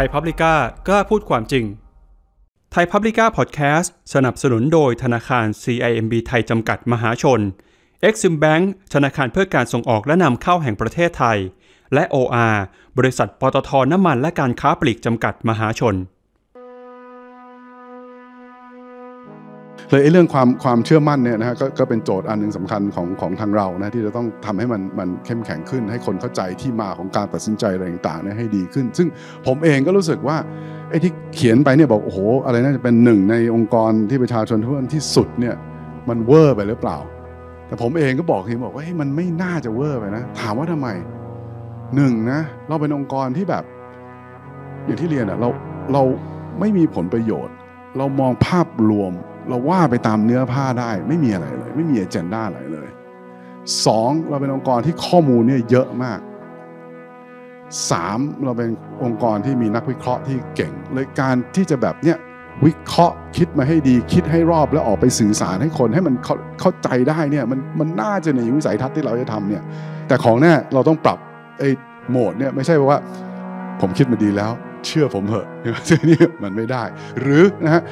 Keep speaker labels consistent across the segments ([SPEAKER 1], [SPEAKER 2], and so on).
[SPEAKER 1] ทยพับลิก้ากล้าพูดความจริง ไทยพับลิก้าพอดแคสต์สนับสนุนโดยธนาคาร CIMB ไทยจำกัดมหาชน Exim Bank ธนาคารเพื่อการส่งออกและนำเข้าแห่งประเทศไทย และ OR บริษัทปตทน้ำมันและการค้าปลีกจำกัดมหาชน
[SPEAKER 2] เลยไอ้เรื่องความความเชื่อมั่นเนี่ยนะฮะกก็เป็นโจทย์อันหนึ่งสำคัญของของทางเรานะที่จะต้องทำให้มันมันเข้มแข็งขึ้น ให้คนเข้าใจที่มาของการตัดสินใจอะไรต่างๆเนี่ยให้ดีขึ้น ซึ่งผมเองก็รู้สึกว่าไอ้ที่เขียนไปเนี่ยบอกโอ้โห อะไรน่าจะเป็นหนึ่งในองค์กรที่ประชาชนทุกคนที่สุดเนี่ยมันเวอร์ไปหรือเปล่า แต่ผมเองก็บอกทีมบอกว่าเฮ้ยมันไม่น่าจะเวอร์ไปนะ ถามว่าทำไมหนึ่งนะเราเป็นองค์กรที่แบบ อย่างที่เรียนอะเราเราไม่มีผลประโยชน์ เรามองภาพรวมเราว่าไปตามเนื้อผ้าได้ไม่มีอะไรเลย ไม่มีเอเจนดาอะไรเลยสองเราเป็นองค์กรที่ข้อมูลเนี่ยเยอะมากสามเราเป็นองค์กรที่มีนักวิเคราะห์ที่เก่งเลยการที่จะแบบเนี้ยวิเคราะห์ คิดมาให้ดี คิดให้รอบแล้วออกไปสื่อสารให้คนให้มันเข้าใจได้เนี่ยมันมันน่าจะในวิสัยทัศน์ที่เราจะทำเนี่ยแต่ของแน่เราต้องปรับไอ้โหมดเนี่ยไม่ใช่ว่าผมคิดมาดีแล้วเชื่อผมเหอะซึ่งนี่มันไม่ได้ หรือนะฮะ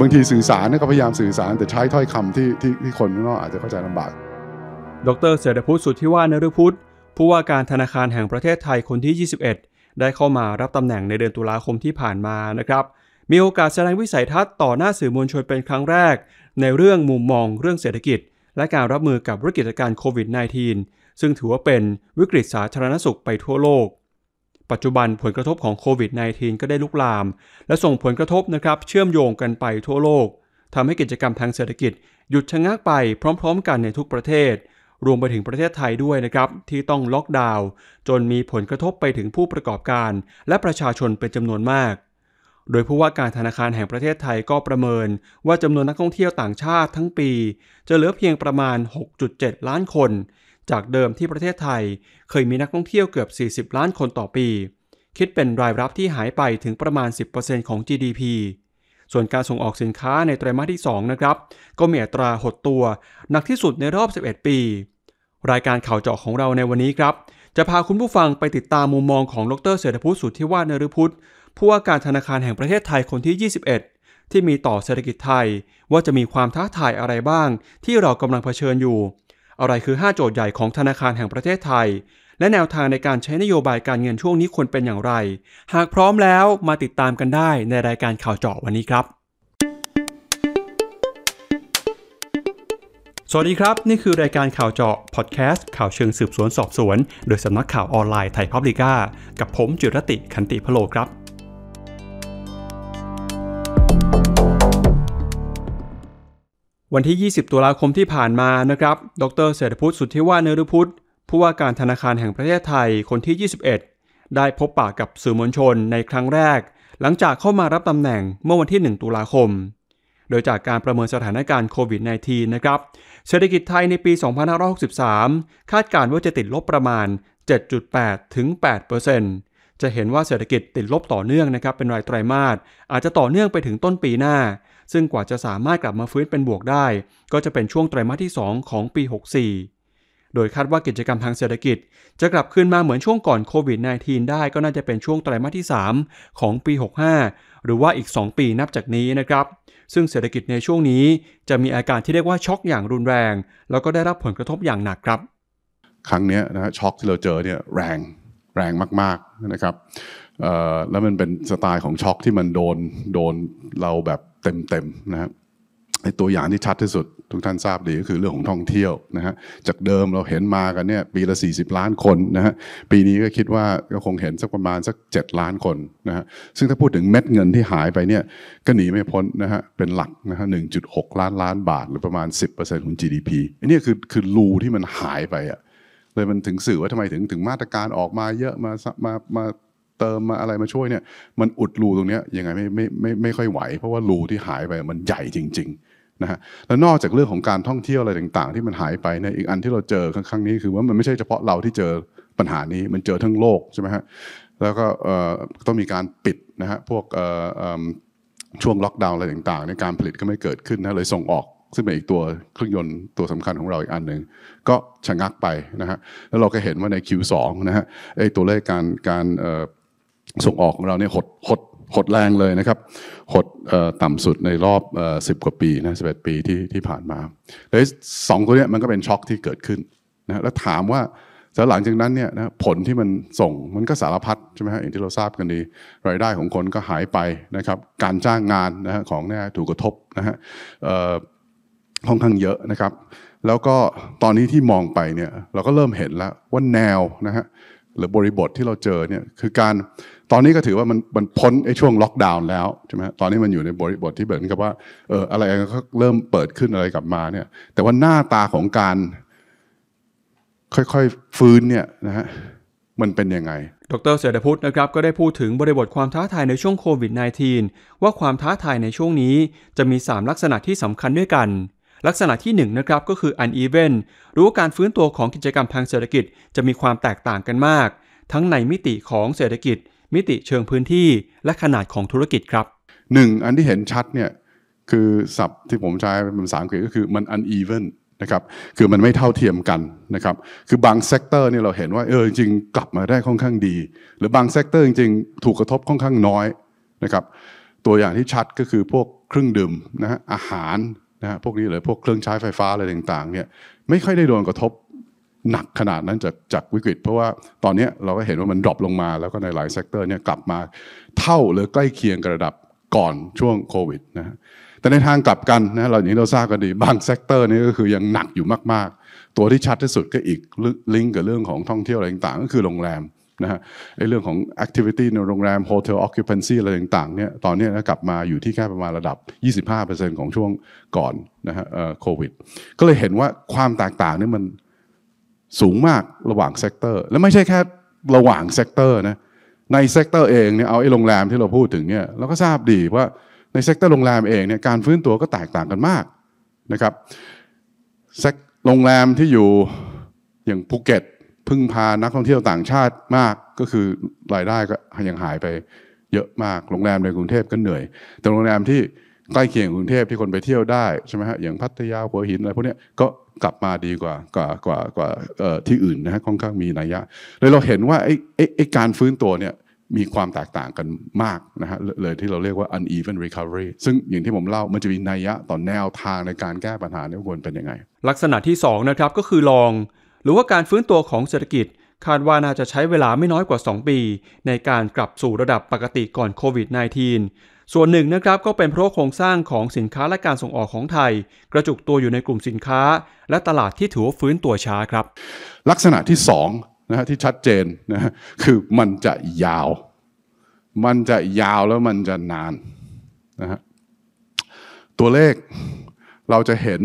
[SPEAKER 2] บางทีสื่อสารก็พยายามสื่อสารแต่ใช้ถ้อยคำที่ที
[SPEAKER 1] ่ที่คนข้างนอกอาจจะเข้าใจลำบาก ดรเสด็พุทธสุทธิว่านฤพุทธผู้ว่าการธนาคารแห่งประเทศไทยคนที่ 21 ได้เข้ามารับตำแหน่งในเดือนตุลาคมที่ผ่านมานะครับ มีโอกาสแสดงวิสัยทัศน์ต่อหน้าสื่อมวลชนเป็นครั้งแรก ในเรื่องมุมมองเรื่องเศรษฐกิจและการรับมือกับวิกฤตการโควิด -19 ซึ่งถือว่าเป็นวิกฤตสาธารณสุขไปทั่วโลกปัจจุบันผลกระทบของโควิด -19 ก็ได้ลุกลาม และส่งผลกระทบนะครับเชื่อมโยงกันไปทั่วโลกทำให้กิจกรรมทางเศรษฐกิจหยุดชะงักไปพร้อมๆกันในทุกประเทศ รวมไปถึงประเทศไทยด้วยนะครับที่ต้องล็อกดาวน์จนมีผลกระทบไปถึงผู้ประกอบการและประชาชนเป็นจำนวนมาก โดยผู้ว่าการธนาคารแห่งประเทศไทยก็ประเมิน ว่าจำนวนนักท่องเที่ยวต่างชาติทั้งปี จะเหลือเพียงประมาณ 6.7 ล้านคนจากเดิมที่ประเทศไทยเคยมีนักท่องเที่ยวเกือบ 40 ล้านคนต่อปี คิดเป็นรายรับที่หายไปถึงประมาณ 10%ของ GDP ส่วนการส่งออกสินค้าในไตรมาสที่ 2 นะครับ ก็มีอัตราหดตัวหนักที่สุดในรอบ 11 ปี รายการข่าวเจาะของเราในวันนี้ครับ จะพาคุณผู้ฟังไปติดตามมุมมองของดรเสรษฐพุทธสุทธิวาฒนฤพุทธผู้ว่าการธนาคารแห่งประเทศไทยคนที่ 21 ที่มีต่อเศรษฐกิจไทยว่าจะมีความท้าทายอะไรบ้าง ที่เรากำลังเผชิญอยู่อะไรคือ 5 โจทย์ใหญ่ของธนาคารแห่งประเทศไทย และแนวทางในการใช้นโยบายการเงินช่วงนี้ควรเป็นอย่างไร หากพร้อมแล้วมาติดตามกันได้ในรายการข่าวเจาะวันนี้ครับ สวัสดีครับ นี่คือรายการข่าวเจาะพอดแคสต์ข่าวเชิงสืบสวนสอบสวน โดยสำนักข่าวออนไลน์ไทยพับลิก้า กับผม จิรติขันติพโลครับวันที่ 20 ตุลาคมที่ผ่านมา นะครับ ดรเศรษฐพุทธสุทธิวานุพุทธ ผู้ว่าการธนาคารแห่งประเทศไทย คนที่ 21 ได้พบปากกับสื่อมวลชนในครั้งแรก หลังจากเข้ามารับตำแหน่งเมื่อวันที่ 1 ตุลาคม โดยจากการประเมินสถานการณ์โควิด -19 นะครับ เศรษฐกิจไทยในปี 2563 คาดการณ์ว่าจะติดลบประมาณ 7.8ถึง8%จะเห็นว่าเศรษฐกิจติดลบต่อเนื่องนะครับ เป็นรายไตรามาส อาจจะต่อเนื่องไปถึงต้นปีหน้าซึ่งกว่าจะสามารถกลับมาฟื้นเป็นบวกได้ ก็จะเป็นช่วงไตรมาสที่ 2 ของปี 64 โดยคาดว่ากิจกรรมทางเศรษฐกิจ จะกลับขึ้นมาเหมือนช่วงก่อนโควิด -19 ได้ก็น่าจะเป็นช่วงไตรมาสที่ 3 ของปี 65 หรือว่าอีก 2 ปีนับจากนี้นะครับซึ่งเศรษฐกิจในช่วงนี้ จะมีอาการที่เรียกว่าช็อกอย่างรุนแรง แล้วก็ได้รับผลกระทบอย่างหนักครับ
[SPEAKER 2] ครั้งนี้นะช็อกที่เราเจอเนี่ยแรงแรงมากๆนะครับแล้วมันเป็นสไตล์ของช็อกที่มันโดนโดนเราแบบเต็มๆนะฮะตัวอย่างที่ชัดที่สุดทุกท่านทราบดีก็คือเรื่องของท่องเที่ยวนะฮะ จากเดิมเราเห็นมากันเนี่ยปีละ40 ล้านคนนะฮะ ปีนี้ก็คิดว่าก็คงเห็นสักประมาณสัก 7 ล้านคนนะฮะซึ่งถ้าพูดถึงเม็ดเงินที่หายไปเนี่ยก็หนีไม่พ้นนะฮะเป็นหลักนะฮะ1.6 ล้านล้านบาทหรือประมาณ 10%ของ GDP อันนี้คือคือรูที่มันหายไปอะเลยมันถึงสื่อว่าทำไมถึงถึงมาตรการออกมาเยอะมามามาเติมมาอะไรมาช่วยเนี่ยมันอุดรูตรงนี้ยังไงไม่ไม่ไม่ไม่ค่อยไหว เพราะว่ารูที่หายไปมันใหญ่จริงๆนะฮะแล้วนอกจากเรื่องของการท่องเที่ยวอะไรต่าง ๆ ที่มันหายไปเนี่ยอีกอันที่เราเจอครั้งนี้คือว่ามันไม่ใช่เฉพาะเราที่เจอปัญหานี้มันเจอทั้งโลกใช่ไหมฮะแล้วก็ต้องมีการปิดนะฮะพวกช่วงล็อกดาวน์อะไรต่างๆในการผลิตก็ไม่เกิดขึ้นนะเลยส่งออกซึ่งเป็นอีกตัวเครื่องยนต์ตัวสำคัญของเราอีกอันหนึ่งก็ชะงักไปนะฮะแล้วเราก็เห็นว่าใน Q2 นะฮะไอ้ตัวเลขการการส่งออกของเราเนี่ยหดหดหดแรงเลยนะครับหดต่ำสุดในรอบสิบกว่าปีนะสิบเอ็ดปีที่ที่ผ่านมาแล้วสองตัวเนี้ยมันก็เป็นช็อคที่เกิดขึ้นนะแล้วถามว่าแล้วหลังจากนั้นเนี่ยนะผลที่มันส่งมันก็สารพัดใช่ไหมฮะอย่างที่เราทราบกันดีรายได้ของคนก็หายไปนะครับ การจ้างงานนะฮะของเนี่ยถูกกระทบนะฮะค่อนข้างเยอะนะครับ แล้วก็ตอนนี้ที่มองไปเนี่ยเราก็เริ่มเห็นแล้วว่าแนวนะฮะหรือบริบทที่เราเจอเนี่ยคือการตอนนี้ก็ถือว่ามันมันพ้นไอ้ช่วงล็อกดาวน์แล้วใช่ไหมตอนนี้มันอยู่ในบริบทที่เหมือนกับว่าเอออะไรก็เริ่มเปิดขึ้นอะไรกลับมาเนี่ยแต่ว่าหน้าตาของการค่อยๆฟื้นเนี่ยนะฮะมันเป็นยังไง
[SPEAKER 1] ดรเสดพุทธนะครับก็ได้พูดถึงบริบทความท้าทายในช่วงโควิด -19 ว่าความท้าทายในช่วงนี้จะมี 3 ลักษณะที่สำคัญด้วยกันลักษณะที่1นะครับ ก็คือ uneven รู้ว่าการฟื้นตัวของกิจกรรมทางเศรษฐกิจ จะมีความแตกต่างกันมาก ทั้งในมิติของเศรษฐกิจ มิติเชิงพื้นที่และขนาดของธุรกิจครับ
[SPEAKER 2] 1. อันที่เห็นชัดเนี่ยคือศัพท์ที่ผมใช้เป็นภาษาอังกฤษก็คือมัน uneven นะครับคือมันไม่เท่าเทียมกันนะครับคือบางเซกเตอร์เนี่ยเราเห็นว่าเออจริงกลับมาได้ค่อนข้างดี หรือบางเซกเตอร์จริงถูกกระทบค่อนข้างน้อยนะครับตัวอย่างที่ชัดก็คือพวกเครื่องดื่มนะฮะอาหาระพวกนี้เลยพวกเครื่องใช้ไฟฟ้าอะไรต่างๆเนี่ยไม่ค่อยได้โดนกระทบหนักขนาดนั้นจากจากวิกฤต เพราะว่าตอนนี้เราก็เห็นว่ามันดรอปลงมาแล้วก็ในหลายเซกเตอร์เนี่ยกลับมาเท่าหรือใกล้เคียงกับระดับก่อนช่วงโควิดนะแต่ในทางกลับกันนะเราอย่างที่เราทราบกันดีบางเซกเตอร์นี่ก็คือยังหนักอยู่มากๆตัวที่ชัดที่สุดก็อีกลิงก์กับเรื่องของท่องเที่ยวอะไรต่างๆก็คือโรงแรมนะฮะไอเรื่องของ activity ในโรงแรม hotel occupancy อะไรต่างๆเนี่ย ตอนนี้กลับมาอยู่ที่แค่ประมาณระดับ 25%ของช่วงก่อนนะฮะโควิดก็เลยเห็นว่าความแตกต่างนี่มันสูงมากระหว่างเซกเตอร์ และไม่ใช่แค่ระหว่างเซกเตอร์นะ ในเซกเตอร์เองเนี่ยเอาไอ้โรงแรมที่เราพูดถึงเนี่ย เราก็ทราบดีว่าในเซกเตอร์โรงแรมเองเนี่ยการฟื้นตัวก็แตกต่างกันมากนะครับโรงแรมที่อยู่อย่างภูเก็ตพึ่งพานักท่องเที่ยวต่างชาติมากก็คือรายได้ก็ยังหายไป เยอะมากโรงแรมในกรุงเทพก็เหนื่อยแต่โรงแรมที่ใกล้เคียงกรุงเทพที่คนไปเที่ยวได้ ใช่ไหมฮะอย่างพัทยาหัวหินอะไรพวกนี้ก็กลับมาดีกว่ากว่ากว่ากว่าที่อื่นนะฮะค่อนข้างมีนัยยะเลยเราเห็นว่าไอ้ไอ้การฟื้นตัวเนี่ยมีความแตกต่างกันมากนะฮะเลยที่เราเรียกว่า uneven recovery ซึ่งอย่างที่ผมเล่ามันจะมีนัยยะต่อแนวทางในการแก้ปัญหาในี่ยวเป็นยัง
[SPEAKER 1] ไงลักษณะที่2นะครับก็คือลองรือว่าการฟื้นตัวของเศรษฐกิจคาดว่าน่าจะใช้เวลาไม่น้อยกว่า 2 ปีในการกลับสู่ระดับปกติก่อนโควิด -19 ส่วนหนึ่งนะครับก็เป็นเพราะโครงสร้างของสินค้าและการส่งออกของไทย กระจุกตัวอยู่ในกลุ่มสินค้า และตลาดที่ถือว่าฟื้นตัวช้าครับ ลักษณะที่2นะฮะที่ชัดเจ
[SPEAKER 2] นนะคือมันจะยาว มันจะยาวแล้วมันจะนานนะฮะตัวเลขเราจะเห็น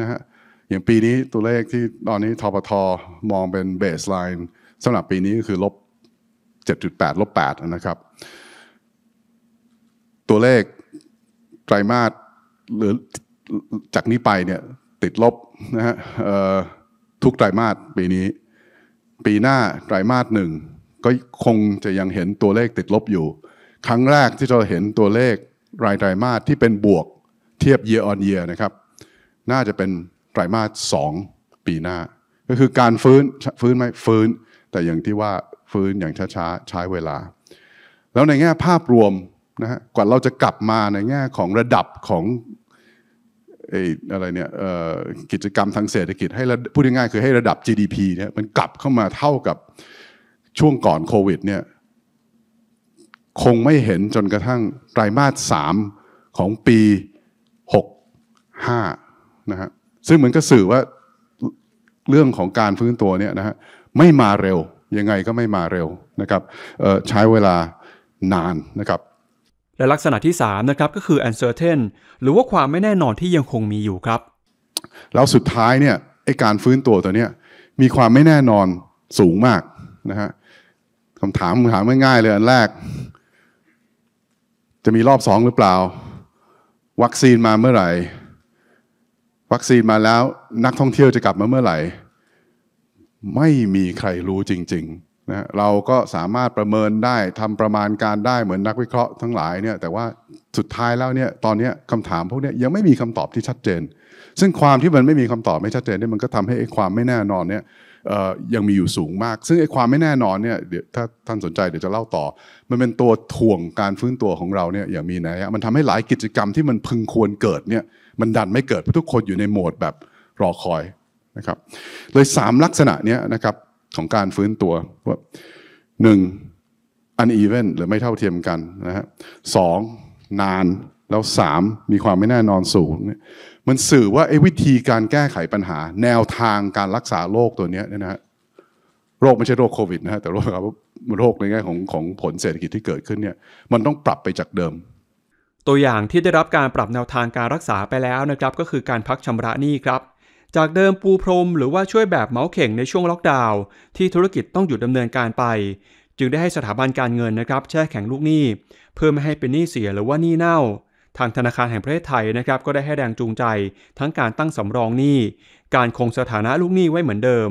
[SPEAKER 2] นะฮะอย่างปีนี้ตัวเลขที่ตอนนี้ทปทมองเป็นเบสไลน์สำหรับปีนี้ก็คือลบ7.8ลบ8นะครับตัวเลขไตรมาสหรือจากนี้ไปเนี่ยติดลบนะฮะทุกไตรมาสปีนี้ ปีหน้าไตรมาสหนึ่งก็คงจะยังเห็นตัวเลขติดลบอยู่ ครั้งแรกที่เราเห็นตัวเลขรายไตรมาสที่เป็นบวกเทียบ year on year นะครับน่าจะเป็นไตรามาสสองปีหน้า ก็คือการฟื้นฟื้นไหมฟื้น แต่อย่างที่ว่าฟื้นอย่างช้าๆ ใช้เวลา แล้วในแง่ภาพรวม นะฮะกว่าเราจะกลับมาในแง่ของระดับของไอ้อะไรเนี่ยกิจกรรมทางเศรษฐกิจให้พูดง่ายๆคือให้ระดับ GDP เนี่ยมันกลับเข้ามาเท่ากับช่วงก่อนโควิด เนี่ยคงไม่เห็นจนกระทั่งไตรมาสสามของปี 65 นะฮะซึ่งเหมือนก็สื่อว่าเรื่องของการฟื้นตัวเนี่ยนะฮะไม่มาเร็วยังไงก็ไม่มาเร็วนะครับใช้เวลานานนะครับ
[SPEAKER 1] และลักษณะที่3นะครับก็คือ uncertain หรือว่าความไม่แน่นอนที่ยังคงมีอยู่ครับ
[SPEAKER 2] แล้วสุดท้ายเนี่ยไอการฟื้นตัวตัวเนี้ยมีความไม่แน่นอนสูงมากนะฮะคำถามคำถามง่ายๆเลยอันแรก จะมีรอบสองหรือเปล่า วัคซีนมาเมื่อไหร่วัคซีนมาแล้วนักท่องเที่ยวจะกลับมาเมื่อไหร่ ไม่มีใครรู้จริงๆนะเราก็สามารถประเมินได้ทำประมาณการได้เหมือนนักวิเคราะห์ทั้งหลายเนี่ยแต่ว่าสุดท้ายแล้วเนี่ยตอนนี้คำถามพวกนี้ยังไม่มีคำตอบที่ชัดเจน ซึ่งความที่มันไม่มีคำตอบไม่ชัดเจนเนี่ยมันก็ทำให้ความไม่แน่นอนเนี่ยยังมีอยู่สูงมาก ซึ่งไอ้ความไม่แน่นอนเนี่ยเดี๋ยวถ้าท่านสนใจเดี๋ยวจะเล่าต่อมันเป็นตัวถ่วงการฟื้นตัวของเราเนี่ยอย่างมีนัยมันทำให้หลายกิจกรรมที่มันพึงควรเกิดเนี่ยมันดันไม่เกิดเพราะทุกคนอยู่ในโหมดแบบรอคอยนะครับเลย 3 ลักษณะเนี้ยนะครับของการฟื้นตัวว่าหนึ่งอันอีเวนหรือไม่เท่าเทียมกันนะฮะสองนานแล้วสามมีความไม่แน่นอนสูงมันสื่อว่าไอ้วิธีการแก้ไขปัญหา แนวทางการรักษาโรคตัวนี้เนี่ยนะฮะโรคไม่ใช่โรคโควิดนะฮะแต่โรคครับโรคในแง่ของของผลเศรษฐกิจที่เกิดขึ้นเนี่ยมันต้องปรับไปจากเดิม
[SPEAKER 1] ตัวอย่างที่ได้รับการปรับแนวทางการรักษาไปแล้วนะครับก็คือการพักชำระหนี้ครับจากเดิมปูพรมหรือว่าช่วยแบบเมาส์เข่งในช่วงล็อกดาวน์ที่ธุรกิจต้องหยุดดำเนินการไป จึงได้ให้สถาบันการเงินนะครับแช่แข็งลูกหนี้ เพื่อไม่ให้เป็นหนี้เสียหรือว่าหนี้เน่า ทางธนาคารแห่งประเทศไทยนะครับก็ได้ให้แรงจูงใจทั้งการตั้งสำรองหนี้ การคงสถานะลูกหนี้ไว้เหมือนเดิม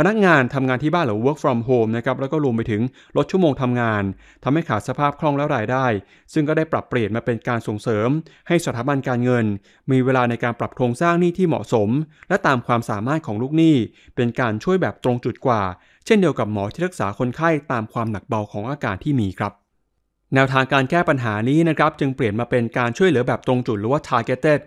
[SPEAKER 1] พนักงานทำงานที่บ้านหรือ work from home นะครับ แล้วก็รวมไปถึงลดชั่วโมงทำงาน ทำให้ขาดสภาพคล่องและรายได้ ซึ่งก็ได้ปรับเปลี่ยนมาเป็นการส่งเสริมให้สถาบันการเงิน มีเวลาในการปรับโครงสร้างหนี้ที่เหมาะสม และตามความสามารถของลูกหนี้ เป็นการช่วยแบบตรงจุดกว่า เช่นเดียวกับหมอที่รักษาคนไข้ตามความหนักเบาของอาการที่มีครับ แนวทางการแก้ปัญหานี้นะครับ จึงเปลี่ยนมาเป็นการช่วยเหลือแบบตรงจุดหรือว่า targeted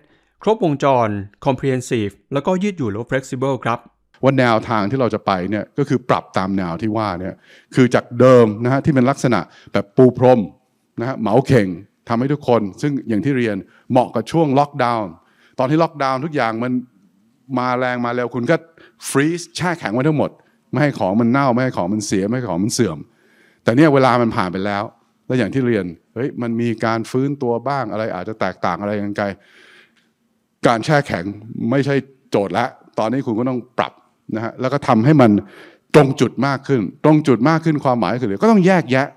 [SPEAKER 1] ครบวงจร comprehensive แล้วก็ยืดหยุ่นหรือ flexible ครับว่าแนวทางที่เราจะไปเนี่ยก็คือปรับตามแนวที่ว่าเนี่ย
[SPEAKER 2] คือจากเดิมนะฮะที่เป็นลักษณะแบบปูพรมนะฮะเหมาเข่งทำให้ทุกคน ซึ่งอย่างที่เรียนเหมาะกับช่วงล็อกดาวน์ตอนที่ล็อกดาวน์ทุกอย่างมันมาแรงมาแล้วคุณก็ฟรีซแช่แข็งไว้ทั้งหมด ไม่ให้ของมันเน่าไม่ให้ของมันเสียไม่ให้ของมันเสื่อม แต่เนี่ยเวลามันผ่านไปแล้ว แล้วอย่างที่เรียนเฮ้ยมันมีการฟื้นตัวบ้างอะไรอาจจะแตกต่างอะไรกันไกลการแช่แข็งไม่ใช่โจทย์ละ ตอนนี้คุณก็ต้องปรับนะฮะแล้วก็ทำให้มันตรงจุดมากขึ้น ตรงจุดมากขึ้นความหมายคือก็ต้องแยกแยะ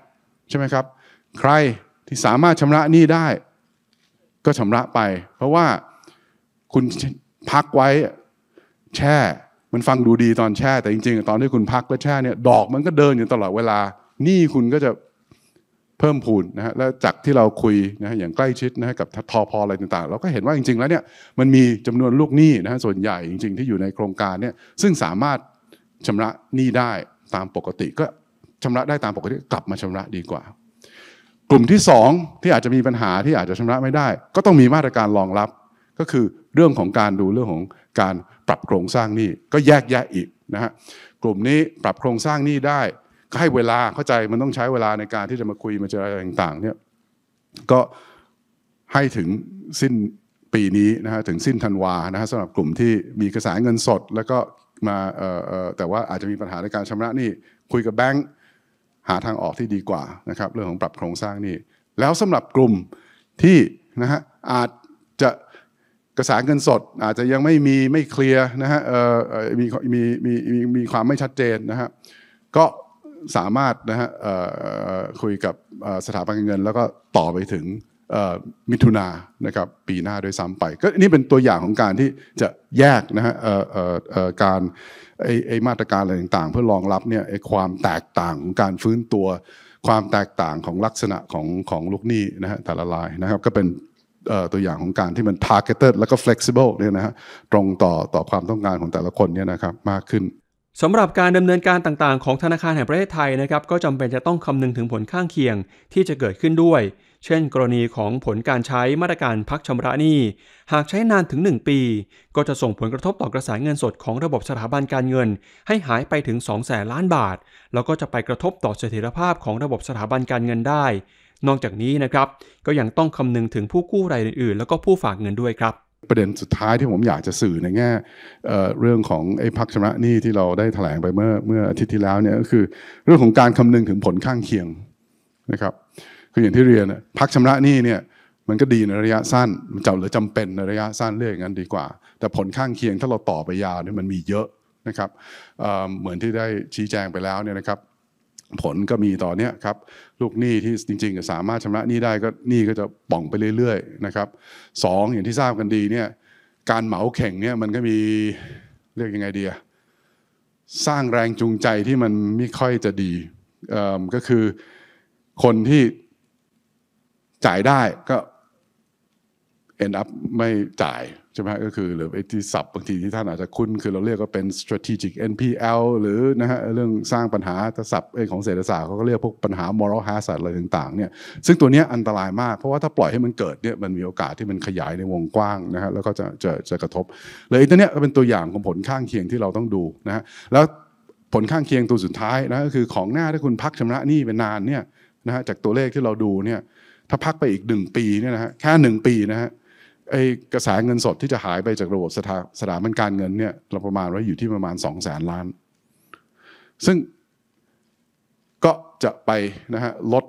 [SPEAKER 2] ใช่ไหมครับ ใครที่สามารถชำระหนี้ได้ ก็ชำระไป เพราะว่าคุณพักไว้แช่ มันฟังดูดีตอนแช่ แต่จริงๆ ตอนที่คุณพักและแช่เนี่ยดอกมันก็เดินอยู่ตลอดเวลาหนี้คุณก็จะพิ่มพูนนะฮะและจากที่เราคุยนะฮะอย่างใกล้ชิดนะฮะกับทอพออะไรต่างๆ เราก็เห็นว่าจริง ๆแล้วเนี่ยมันมีจำนวนลูกหนี้นะฮะส่วนใหญ่จริง ๆ ที่อยู่ในโครงการเนี่ยซึ่งสามารถชำระหนี้ได้ตามปกติก็ชำระได้ตามปกติกลับมาชำระดีกว่า กลุ่มที่ 2 ที่อาจจะมีปัญหาที่อาจจะชำระไม่ได้ ก็ต้องมีมาตรการรองรับ ก็คือเรื่องของการดูเรื่องของการปรับโครงสร้างหนี้ก็แยกแยะอีกนะฮะกลุ่มนี้ปรับโครงสร้างหนี้ได้ให้เวลาเข้าใจมันต้องใช้เวลาในการที่จะมาคุยมาเจออะไรต่าง ๆเนี่ยก็ให้ถึงสิ้นปีนี้นะฮะถึงสิ้นธันวานะฮะสำหรับกลุ่มที่มีกระแสเงินสด แล้วก็มาเออ่แต่ว่าอาจจะมีปัญหาในการชำระนี่คุยกับแบงค์หาทางออกที่ดีกว่านะครับ เรื่องของปรับโครงสร้างนี่แล้วสำหรับกลุ่มที่นะฮะอาจจะกระแสเงินสดอาจจะยังไม่มีไม่เคลียร์นะฮะเออ่มีมีมีมีความไม่ชัดเจนนะฮะก็สามารถนะฮะคุยกับสถาบันการเงิน แล้วก็ต่อไปถึงมิถุนานะครับปีหน้าโดยซ้ำไปก็นี่เป็นตัวอย่างของการที่จะแยกนะฮะการไอไอมาตรการอะไรต่างๆ เพื่อรองรับเนี่ยไอความแตกต่างของการฟื้นตัวความแตกต่างของลักษณะของของลูกหนี้นะฮะแต่ละรายนะครับก็เป็นตัวอย่างของการที่มัน targeted แล้วก็ flexible เนี่ยนะฮะตรงต่อต่อความต้องการของแต่ละคนเนี่ยนะครับมากขึ้น
[SPEAKER 1] สำหรับการดำเนินการต่างๆ ของธนาคารแห่งประเทศไทยนะครับก็จำเป็นจะต้องคำนึงถึงผลข้างเคียงที่จะเกิดขึ้นด้วย เช่น กรณีของผลการใช้มาตรการพักชำระหนี้หากใช้นานถึง 1 ปี ก็จะส่งผลกระทบต่อกระแสเงินสดของระบบสถาบันการเงิน ให้หายไปถึง2แสนล้านบาท แล้วก็จะไปกระทบต่อเสถียรภาพของระบบสถาบันการเงินได้ นอกจากนี้นะครับก็ยังต้องคำนึงถึงผู้กู้รายอื่น ๆ แล้วก็ผู้ฝากเงินด้วยครับ
[SPEAKER 2] ประเด็นสุดท้ายที่ผมอยากจะสื่อในแง่เรื่องของไอ้พักชำระหนี้ที่เราได้แถลงไปเมื่อเมื่ออาทิตย์ที่แล้วเนี่ยก็คือเรื่องของการคำนึงถึงผลข้างเคียงนะครับคืออย่างที่เรียนพักชำระหนี้เนี่ยมันก็ดีในระยะสั้นมันจำหรือจำเป็นในระยะสั้นเรื่อย่างนั้นดีกว่า แต่ผลข้างเคียงถ้าเราต่อไปยาวเนี่ยมันมีเยอะนะครับเหมือนที่ได้ชี้แจงไปแล้วเนี่ยนะครับผลก็มีต่อเนี้ยครับลูกหนี้ที่จริงๆสามารถชำระหนี้ได้ก็หนี้ก็จะป่องไปเรื่อย ๆนะครับสองอย่างที่ทราบกันดีเนี่ยการเหมาแข่งเนี่ยมันก็มีเรียกยังไงเดียสร้างแรงจูงใจที่มันไม่ค่อยจะดีก็คือคนที่จ่ายได้ก็็นอัพไม่จ่ายใช่ไหมก็คือหรือไอ้ที่สับบางทีที่ท่านอาจจะคุ้นคือเราเรียกก็เป็น strategic NPL หรือนะฮะเรื่องสร้างปัญหาสับไอ้ของเศรษฐศาสตร์เขาก็เรียกพวกปัญหา moral hazard อะไรต่างๆ เนี่ยซึ่งตัวนี้อันตรายมากเพราะว่าถ้าปล่อยให้มันเกิดเนี่ยมันมีโอกาสที่มันขยายในวงกว้างนะฮะแล้วก็จะจะจะกระทบเลยตัวเนี้ยก็เป็นตัวอย่างของผลข้างเคียงที่เราต้องดูนะฮะแล้วผลข้างเคียงตัวสุดท้ายนะก็คือของหน้าที่คุณพักชำระหนี้เป็นนานเนี่ยนะฮะจากตัวเลขที่เราดูเนี่ยถ้าพักไปอีกหนึ่งปีเนี่ยนะฮะแค่หนึ่งปีนะฮะไอ้กระแสเงินสดที่จะหายไปจากระบบสถาบันการเงินเนี่ยเราประมาณไว้อยู่ที่ประมาณ2องแสนล้าน ซึ่งก็จะไปนะฮะลด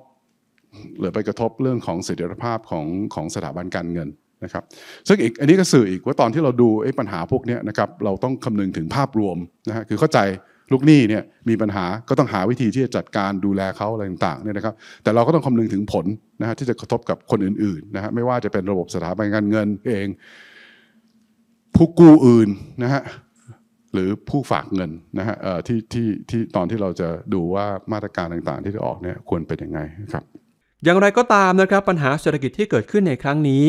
[SPEAKER 2] หรือไปกระทบเรื่องของเสถียรภาพของของสถาบันการเงินนะครับซึ่งอีกอันนี้ก็สื่ออีกว่าตอนที่เราดูไอ้ปัญหาพวกนี้นะครับเราต้องคำนึงถึงภาพรวมนะฮะคือเข้าใจลูกหนี้เนี่ยมีปัญหาก็ต้องหาวิธีที่จะจัดการดูแลเขาอะไรต่างๆเนี่ยนะครับแต่เราก็ต้องคำนึงถึงผลนะฮะที่จะกระทบกับคนอื่นๆนะฮะไม่ว่าจะเป็นระบบสถาบันการเงินเอง ผู้กู้อื่นนะฮะหรือผู้ฝากเงินนะฮะที่ที่ที่ตอนที่เราจะดูว่ามาตรการต่างๆ ที่จะออกเนี่ยควรเป็นยังไงครับ
[SPEAKER 1] อย่างไรก็ตามนะครับปัญหาเศรษฐกิจที่เกิดขึ้นในครั้งนี้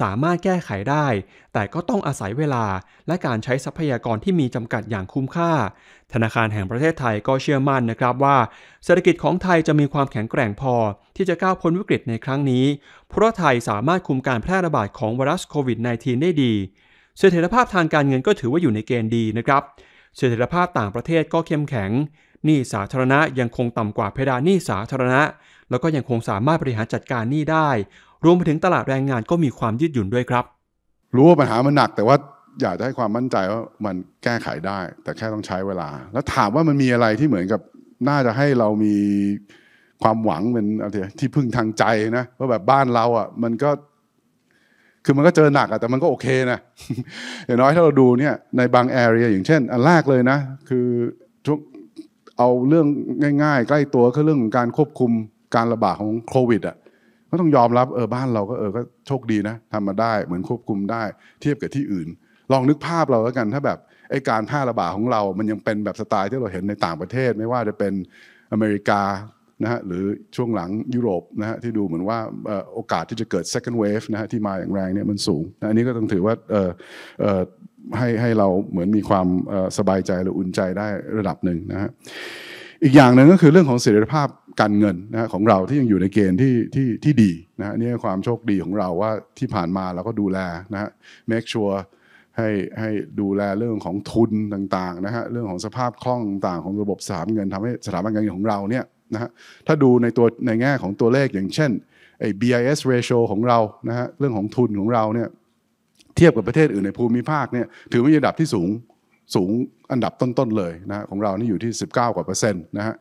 [SPEAKER 1] สามารถแก้ไขได้ แต่ก็ต้องอาศัยเวลาและการใช้ทรัพยากรที่มีจำกัดอย่างคุ้มค่าธนาคารแห่งประเทศไทยก็เชื่อมั่นนะครับว่า เศรษฐกิจของไทยจะมีความแข็งแกร่งพอ ที่จะก้าวพ้นวิกฤตในครั้งนี้เพราะไทยสามารถคุมการแพร่ระบาดของไวรัสโควิด -19 ได้ดี เสถียรภาพทางการเงินก็ถือว่าอยู่ในเกณฑ์ดีนะครับ เสถียรภาพต่างประเทศก็เข้มแข็งหนี้สาธารณะยังคงต่ำกว่าเพดานหนี้สาธารณะ แล้วก็ยังคงสามารถบริหารจัดการหนี้ได้ รวมไปถึงตลาดแรงงานก็มีความยืดหยุ่นด้วยครับ
[SPEAKER 2] รู้ว่าปัญหามันหนักแต่ว่าอยากจะให้ความมั่นใจว่ามันแก้ไขได้ แต่แค่ต้องใช้เวลา แล้วถามว่ามันมีอะไรที่เหมือนกับน่าจะให้เรามีความหวังเป็นอะไรที่พึ่งทางใจนะว่าแบบบ้านเราอ่ะมันก็ คือมันก็เจอหนักอ่ะแต่มันก็โอเคนะอย่างน้อยถ้าเราดูเนี่ยในบางแอเรียอย่างเช่นอันแรกเลยนะ คือทุกเอาเรื่องง่าย ๆใกล้ตัวคือเรื่องของการควบคุมการระบาดของโควิดอ่ะก็ต้องยอมรับเออบ้านเราก็เออก็โชคดีนะทำมาได้เหมือนควบคุมได้ เทียบกับที่อื่นลองนึกภาพเราแล้วกัน ถ้าแบบไอการแพร่ระบาดของเรา มันยังเป็นแบบสไตล์ที่เราเห็นในต่างประเทศ ไม่ว่าจะเป็นอเมริกานะฮะหรือช่วงหลังยุโรปนะฮะที่ดูเหมือนว่าโอกาสที่จะเกิด second wave นะฮะที่มาอย่างแรงเนี่ยมันสูงนะอันนี้ก็ต้องถือว่าให้ให้เราเหมือนมีความสบายใจหรืออุ่นใจได้ระดับหนึ่งนะฮะอีกอย่างหนึ่งก็คือเรื่องของเสถียรภาพการเงินนะของเราที่ยังอยู่ในเกณฑ์ที่ที่ที่ดีนะฮะนี่ความโชคดีของเราว่าที่ผ่านมาเราก็ดูแลนะฮะ make sure ให้ให้ดูแลเรื่องของทุนต่างๆนะฮะเรื่องของสภาพคล่องต่างของระบบสถาบันเงินทำให้สถาบันการเงินของเราเนี่ยนะฮะถ้าดูในตัวในแง่ของตัวเลขอย่างเช่นไอ้ BIS ratio ของเรานะฮะเรื่องของทุนของเราเนี่ยเทียบกับประเทศ อื่นในภูมิภาคเนี่ยถือว่าอยระดับที่สูงสูงอันดับต้นๆเลยนะของเรานี่อยู่ที่ 19กว่าเปอร์เซ็นต์นะฮะ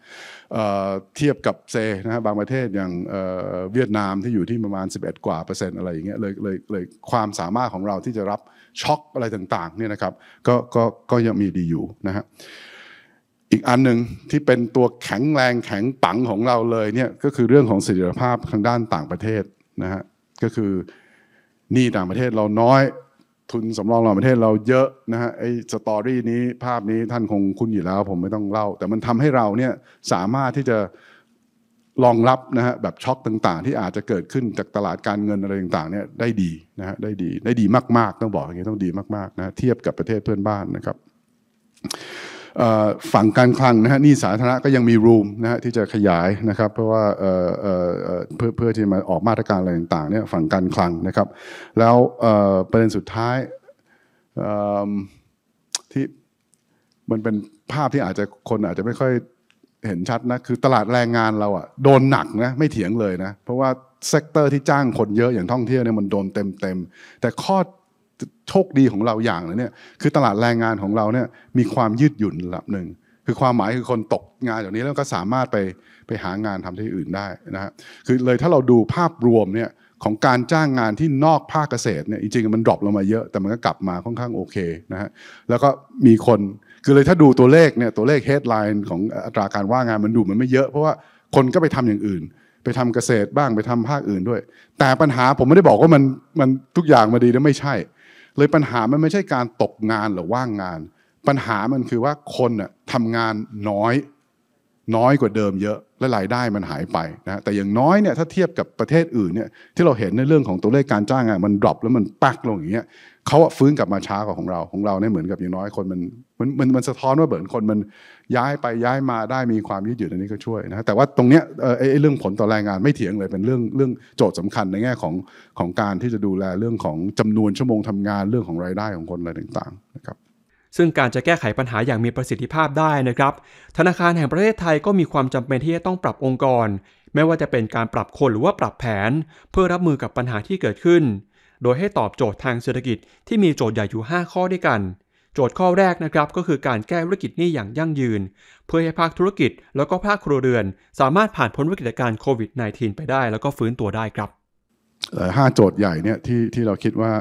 [SPEAKER 2] เทียบกับเซนะฮะบางประเทศอย่างเวียดนามที่อยู่ที่ประมาณ11 กว่าเปอร์เซ็นต์อะไรอย่างเงี้ยเลยเลยเลยความสามารถของเราที่จะรับช็อกอะไรต่างๆเนี่ยนะครับ ก็ก็ก็ยังมีดีอยู่นะฮะอีกอันหนึ่งที่เป็นตัวแข็งแรงแข็งปังของเราเลยเนี่ยก็คือเรื่องของเสถียรภาพทางด้านต่างประเทศนะฮะก็คือหนี้ต่างประเทศเราน้อย ทุนสำรองต่างประเทศเราเยอะนะฮะไอ้สตอรี่นี้ภาพนี้ท่านคงคุ้นอยู่แล้วผมไม่ต้องเล่าแต่มันทำให้เราเนี่ยสามารถที่จะรองรับนะฮะแบบช็อคต่างๆ ที่อาจจะเกิดขึ้นจากตลาดการเงินอะไรต่างๆเนี่ยได้ดีนะฮะได้ดีได้ดีมาก ๆต้องบอกอย่างนี้ต้องดีมากๆนะเทียบกับประเทศเพื่อนบ้านนะครับฝั่งการคลังนะฮะนี่สาธารณะก็ยังมีรูมนะฮะที่จะขยายนะครับเพราะว่าเพื่อเพื่อที่มาออกมาตรการอะไรต่างๆเนี่ยฝั่งการคลังนะครับแล้วประเด็นสุดท้ายที่มันเป็นภาพที่อาจจะคนอาจจะไม่ค่อยเห็นชัดนะ คือตลาดแรงงานเราอะโดนหนักนะไม่เถียงเลยนะเพราะว่าเซกเตอร์ที่จ้างคนเยอะอย่างท่องเที่ยวเนี่ยมันโดนเต็มเต็มแต่ข้อโชคดีของเราอย่างนึงเนี่ย คือตลาดแรงงานของเราเนี่ยมีความยืดหยุ่นระดับหนึ่งคือความหมายคือคนตกงานอย่างนี้แล้วก็สามารถไปไปหางานทำที่อื่นได้นะฮะคือเลยถ้าเราดูภาพรวมเนี่ยของการจ้างงานที่นอกภาคเกษตรเนี่ยจริงๆมันดรอปลงมาเยอะแต่มันก็กลับมาค่อนข้างโอเคนะฮะแล้วก็มีคนคือเลยถ้าดูตัวเลขเนี่ยตัวเลขเฮดไลน์ของอัตราการว่างงานมันดูมันไม่เยอะเพราะว่าคนก็ไปทำอย่างอื่น ไปทำเกษตรบ้างไปทำภาคอื่นด้วย แต่ปัญหาผมไม่ได้บอกว่ามันมันทุกอย่างมาดีแล้วไม่ใช่ เลยปัญหามันไม่ใช่การตกงานหรือว่างงาน ปัญหามันคือว่าคนน่ะทำงานน้อยน้อยกว่าเดิมเยอะและรายได้มันหายไปนะแต่อย่างน้อยเนี่ยถ้าเทียบกับประเทศอื่นเนี่ยที่เราเห็นในเรื่องของตัวเลขการจ้างงานมันดรอปแล้วมันปักลงอย่างเงี้ยเขาฟื้นกลับมาช้ากว่าของเราของเราเนี่ยเหมือนกับอย่างน้อยคนมันมันมันมันสะท้อนว่าเหมือนคนมันย้ายไปย้ายมาได้มีความยืดหยุ่นอันนี้ก็ช่วยนะแต่ว่าตรงเนี้ยเออไอ้เรื่องผลต่อแรงงานไม่เถียงเลยเป็นเรื่องเรื่องโจทย์สำคัญในแง่ของของการที่จะดูแลเรื่องของจำนวนชั่วโมงทำงานเรื่องของรายได้ของคนอะไรต่างๆ นะครับ
[SPEAKER 1] ซึ่งการจะแก้ไขปัญหาอย่างมีประสิทธิภาพได้นะครับ ธนาคารแห่งประเทศไทยก็มีความจำเป็นที่จะต้องปรับองค์กร ไม่ว่าจะเป็นการปรับคนหรือว่าปรับแผน เพื่อรับมือกับปัญหาที่เกิดขึ้น โดยให้ตอบโจทย์ทางเศรษฐกิจที่มีโจทย์ใหญ่อยู่ 5 ข้อด้วยกัน โจทย์ข้อแรกนะครับก็คือการแก้ธุรกิจนี้อย่างยั่งยืน เพื่อให้ภาคธุรกิจแล้วก็ภาคครัวเรือนสามารถผ่านพ้นวิกฤตการโควิด -19 ไปได้ แล้วก็ฟื้นตัวได้ครับ
[SPEAKER 2] ห้าโจทย์ใหญ่เนี่ยที่ที่เราคิดว่า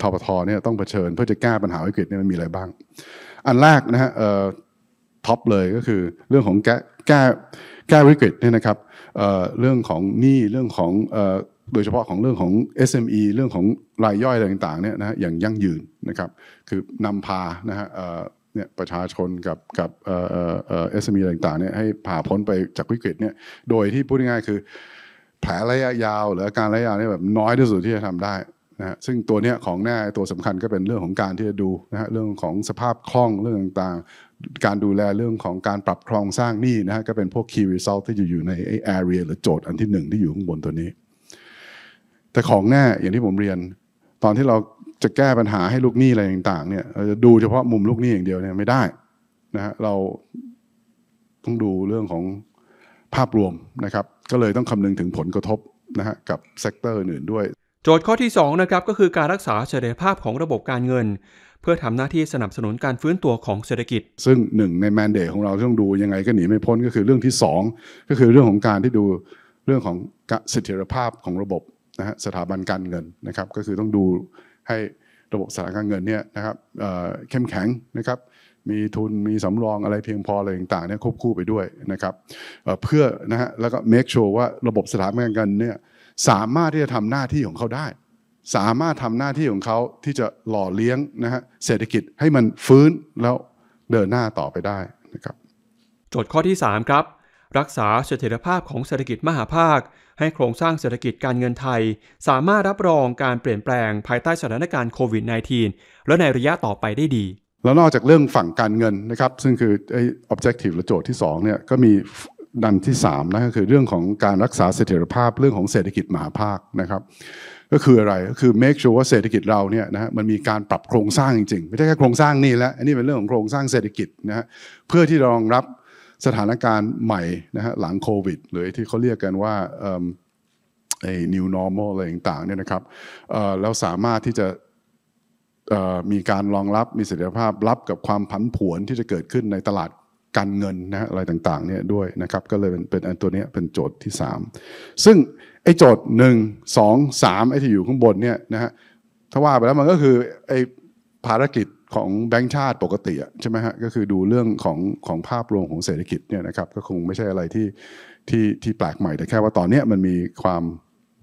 [SPEAKER 2] ทบทเนี่ยต้องเผชิญเพื่อจะแก้ปัญหาวิกฤตเนี่ยมันมีอะไรบ้าง อันแรกนะฮะท็อปเลยก็คือเรื่องของแก้แก้แก้วิกฤตเนี่ยนะครับเรื่องของหนี้เรื่องของโดยเฉพาะของเรื่องของ SME เรื่องของรายย่อยอะไรต่างๆเนี่ยนะอย่างยั่งยืนนะครับ คือนำพานะฮะเนี่ยประชาชนกับกับเอสเอ็มอีต่างๆเนี่ยให้ผ่าพ้นไปจากวิกฤตเนี่ย โดยที่พูดง่ายๆคือแผลระยะยาวหรืออาการระยะยาวนี่แบบน้อยที่สุดที่จะทำได้นะซึ่งตัวเนี้ยของแน่ตัวสำคัญก็เป็นเรื่องของการที่จะดูนะฮะเรื่องของสภาพคล่องเรื่องต่างๆ การดูแลเรื่องของการปรับโครงสร้างหนี้นะฮะก็เป็นพวก key result ที่อยู่ในไออ area หรือโจทย์อันที่หนึ่งที่อยู่ข้างบนตัวนี้ แต่ของแน่อย่างที่ผมเรียน ตอนที่เราจะแก้ปัญหาให้ลูกหนี้อะไรต่างๆเนี่ยเราจะดูเฉพาะมุมลูกหนี้อย่างเดียวเนี่ยไม่ได้นะฮะเราต้องดูเรื่องของภาพรวมนะครับก็เลยต้องคำนึงถึงผลกระทบนะฮะกับเซกเตอร์อื่นด้วย
[SPEAKER 1] โจทย์ข้อที่ 2 นะครับก็คือการรักษาเสถียรภาพของระบบการเงิน เพื่อทำหน้าที่สนับสนุนการฟื้นตัวของเศรษฐกิจ
[SPEAKER 2] ซึ่งหนึ่งในแมนเดตของเราต้องดูยังไงก็หนีไม่พ้นก็คือเรื่องที่ 2 ก็คือเรื่องของการที่ดูเรื่องของเสถียรภาพของระบบนะฮะสถาบันการเงินนะครับ ก็คือต้องดูให้ระบบสถาบันการเงินเนี่ยนะครับเข้มแข็งนะครับมีทุนมีสำรองอะไรเพียงพออะไรต่างๆเนี่ยควบคู่ไปด้วยนะครับเพื่อนะฮะแล้วก็ make sure ว่าระบบสถาบันการเงินเนี่ยสามารถที่จะทำหน้าที่ของเขาได้ สามารถทำหน้าที่ของเขาที่จะหล่อเลี้ยงนะฮะเศรษฐกิจให้มันฟื้นแล้วเดินหน้าต่อไปได้นะครับ
[SPEAKER 1] โจทย์ข้อที่ 3 ครับ รักษาเสถียรภาพของเศรษฐกิจมหาภาค ให้โครงสร้างเศรษฐกิจการเงินไทย สามารถรับรองการเปลี่ยนแปลงภายใต้สถานการณ์โควิด -19 และในระยะต่อไปได้ดีแล้ว
[SPEAKER 2] นอกจากเรื่องฝั่งการเงินนะครับ ซึ่งคือไอ้ objective หรือโจทย์ที่2เนี่ยก็มีดันที่3นะก็คือเรื่องของการรักษาเสถียรภาพเรื่องของเศรษฐกิจมหาภาคนะครับ ก็คืออะไรก็คือ make sure ว่าเศรษฐกิจเราเนี่ยนะมันมีการปรับโครงสร้างจริงๆไม่ใช่แค่โครงสร้างนี่แล้วอันนี้เป็นเรื่องของโครงสร้างเศรษฐกิจนะฮะเพื่อที่รองรับสถานการณ์ใหม่นะฮะหลังโควิด หรือที่เขาเรียกกันว่าไอ้ new normal อะไรต่างๆเนี่ยนะครับแล้วสามารถที่จะมีการรองรับมีเสถียรภาพรับกับความผันผวนที่จะเกิดขึ้นในตลาดการเงินนะอะไรต่างๆเนี่ยด้วยนะครับก็เลยเป็นเป็นอันตัวนี้เป็นโจทย์ที่ 3 ซึ่งไอ้โจทย์1 2 3 ไอ้ที่อยู่ข้างบนเนี่ยนะฮะถ้าว่าไปแล้วมันก็คือไอ้ภารกิจของแบงค์ชาติปกติใช่ไหมฮะก็คือดูเรื่องของของภาพรวมของเศรษฐกิจเนี่ยนะครับก็คงไม่ใช่อะไรที่ที่ที่แปลกใหม่ แต่แค่ว่าตอนนี้มันมีความ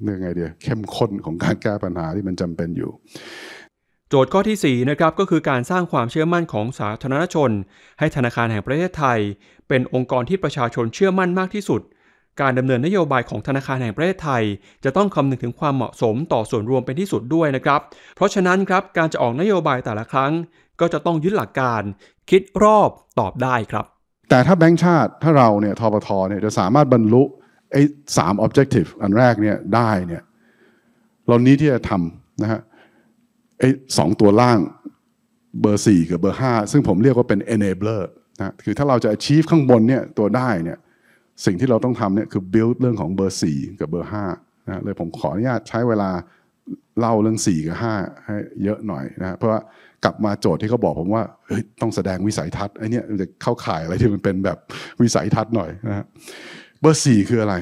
[SPEAKER 2] เรื่องไงเดียเข้มข้นของการแก้ปัญหาที่มันจำเป็นอยู่
[SPEAKER 1] โจทย์ข้อที่4นะครับก็คือการสร้างความเชื่อมั่นของสาธารณชน ให้ธนาคารแห่งประเทศไทย เป็นองค์กรที่ประชาชนเชื่อมั่นมากที่สุด การดำเนินนโยบายของธนาคารแห่งประเทศไทย จะต้องคำนึงถึงความเหมาะสมต่อส่วนรวมเป็นที่สุดด้วยนะครับ เพราะฉะนั้นครับการจะออกนโยบายแต่ละครั้งก็จะต้องยึดหลักการคิดรอบตอบได้ครับ
[SPEAKER 2] แต่ถ้าแบงก์ชาติถ้าเราเนี่ยทบทเนี่ยจะสามารถบรรลุไอ้สาม objective อันแรกเนี่ยได้เนี่ยเรานี้ที่จะทำนะฮะไอ้สองตัวล่างเบอร์สี่กับเบอร์ห้าซึ่งผมเรียกว่าเป็น enabler นะคือถ้าเราจะ achieve ข้างบนเนี่ยตัวได้เนี่ย สิ่งที่เราต้องทำเนี่ยคือ build เรื่องของเบอร์สี่กับเบอร์ห้านะเลยผมขออนุญาตใช้เวลาเล่าเรื่องสี่กับห้าให้เยอะหน่อยนะเพราะว่ากลับมาโจทย์ที่เขาบอกผมว่าเฮ้ยต้องแสดงวิสัยทัศน์ไอ้นี่จะเข้าข่ายอะไรที่มันเป็นแบบวิสัยทัศน์หน่อยนะเบอร์สี่คืออะไร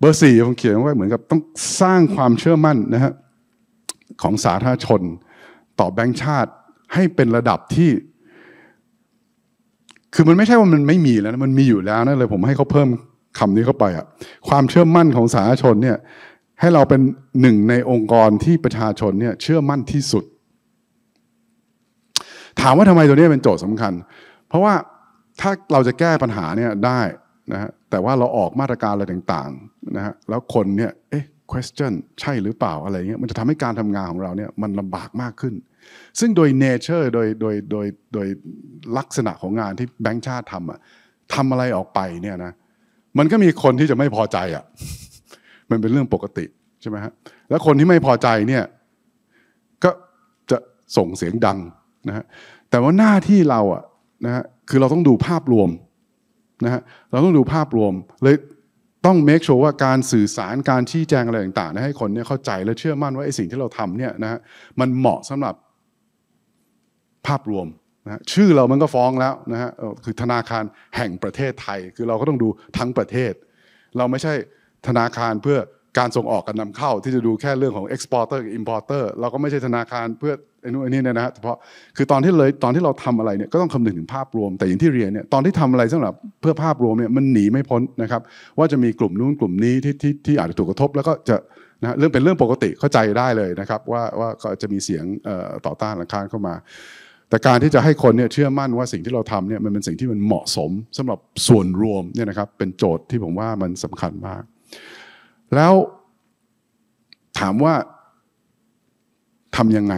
[SPEAKER 2] เบอร์สี่ผมเขียนไว้เหมือนกับต้องสร้างความเชื่อมั่นนะฮะของสาธารณชนต่อแบงค์ชาติให้เป็นระดับที่ คือมันไม่ใช่ว่ามันไม่มีแล้วนะมันมีอยู่แล้วนะเลยผมให้เขาเพิ่มคำนี้เข้าไปอะความเชื่อมั่นของสาธารณชนเนี่ย ให้เราเป็นหนึ่งในองค์กรที่ประชาชนเนี่ย เชื่อมั่นที่สุด ถามว่าทำไมตัวนี้เป็นโจทย์สำคัญ เพราะว่าถ้าเราจะแก้ปัญหาเนี่ยได้นะฮะแต่ว่าเราออกมาตรการอะไรต่างๆนะฮะแล้วคนเนี่ย เอ๊ะ question ใช่หรือเปล่าอะไรเงี้ยมันจะทำให้การทำงานของเราเนี่ยมันลำบากมากขึ้น ซึ่งโดย nature โดยโดยโดยโดยลักษณะของงานที่แบงค์ชาติทำอะทำอะไรออกไปเนี่ยนะ มันก็มีคนที่จะไม่พอใจอะมันเป็นเรื่องปกติ ใช่ไหมฮะแล้วคนที่ไม่พอใจเนี่ย ก็จะส่งเสียงดังนะฮะแต่ว่าหน้าที่เราอะนะฮะคือเราต้องดูภาพรวมนะฮะเราต้องดูภาพรวมเลยต้องเมค e s ว r ว่าการสื่อสารการชี้แจงอะไรต่างๆ ให้คนเนี่ยเข้าใจและเชื่อมั่นว่าไอ้สิ่งที่เราทำเนี่ยนะฮะมันเหมาะสำหรับภาพรวมนะชื่อเรามันก็ฟ้องแล้วนะฮะคือธนาคารแห่งประเทศไทย คือเราก็ต้องดูทั้งประเทศ เราไม่ใช่ธนาคารเพื่อการส่งออกกับนำเข้าที่จะดูแค่เรื่องของ exporter กับ importer เราก็ไม่ใช่ธนาคารเพื่อไอ้นู่นไอ้นี่เนี่ยนะฮะเฉพาะคือตอนที่เลยตอนที่เราทำอะไรเนี่ยก็ต้องคำนึงถึงภาพรวม แต่อย่างที่เรียนเนี่ยตอนที่ทำอะไรสำหรับเพื่อภาพรวมเนี่ยมันหนีไม่พ้นนะครับว่าจะมีกลุ่มนู้นกลุ่มนี้ที่ที่ที่อาจจะถูกกระทบ แล้วก็จะนะเรื่องเป็นเรื่องปกติเข้าใจได้เลยนะครับ ว่าว่าก็จะมีเสียงต่อต้านหลังคาเข้ามา แต่การที่จะให้คนเนี่ยเชื่อมั่นว่าสิ่งที่เราทำเนี่ยมันเป็นสิ่งที่มันเหมาะสม สำหรับส่วนรวมเนี่ยนะครับเป็นโจทย์ที่ผมว่ามันสำคัญมากแล้วถามว่าทำยังไง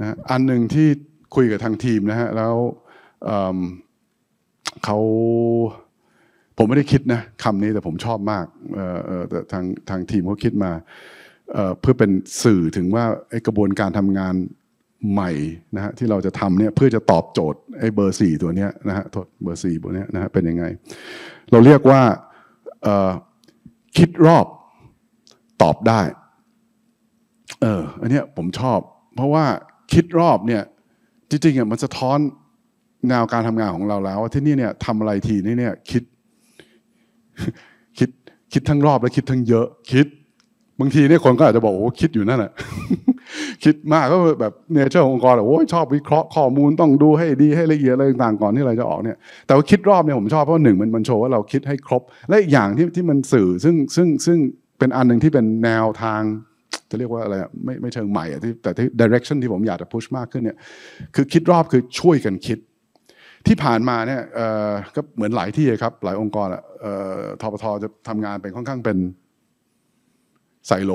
[SPEAKER 2] นะอันหนึ่งที่คุยกับทางทีมนะฮะแล้วเเขาผมไม่ได้คิดนะคำนี้ แต่ผมชอบมากแต่ทางทางทีมเขาคิดมาเเพื่อเป็นสื่อถึงว่ากระบวนการทำงานใหม่นะฮะที่เราจะทำเนี่ยเพื่อจะตอบโจทย์ไอ้เบอร์สี่ตัวเนี้ยนะฮะทษเบอร์สี่ตัวเนี้ยนะฮะเป็นยังไง เราเรียกว่าคิดรอบตอบได้ เออ อันเนี้ยผมชอบ เพราะว่าคิดรอบเนี่ย จริงๆอ่ะมันจะท้อนแนวการทำงานของเราแล้วว่าที่นี่เนี่ยทำอะไรทีนี่เนี่ย คิด คิด คิดทั้งรอบและคิดทั้งเยอะ คิด บางทีเนี่ยคนก็อาจจะบอกโอ้คิดอยู่นั่นแหละคิดมากก็แบบเนเจอร์ของค์กรโอ้ชอบวิเคราะห์ข้อมูลต้องดูให้ดี ให้ละเอียดอะไรต่างๆก่อนที่ เราจะออกเนี่ย แต่ว่าคิดรอบเนี่ยผมชอบเพราะหนึ่งมันมันโชว์ว่าเราคิดให้ครบ และอีกอย่างที่ที่มันสื่อซึ่งซึ่งซึ่งเป็นอันหนึ่งที่เป็นแนวทาง จะเรียกว่าอะไรไม่ไม่เชิงใหม่ที่แต่ที่ direction ที่ผมอยากจะพุชมากขึ้นเนี่ยคือคิดรอบคือช่วยกันคิด ที่ผ่านมาเนี่ยก็เหมือนหลายที่ครับหลายองค์กรอะทบทจะทำงานเป็นค่อนข้างเป็นไซโล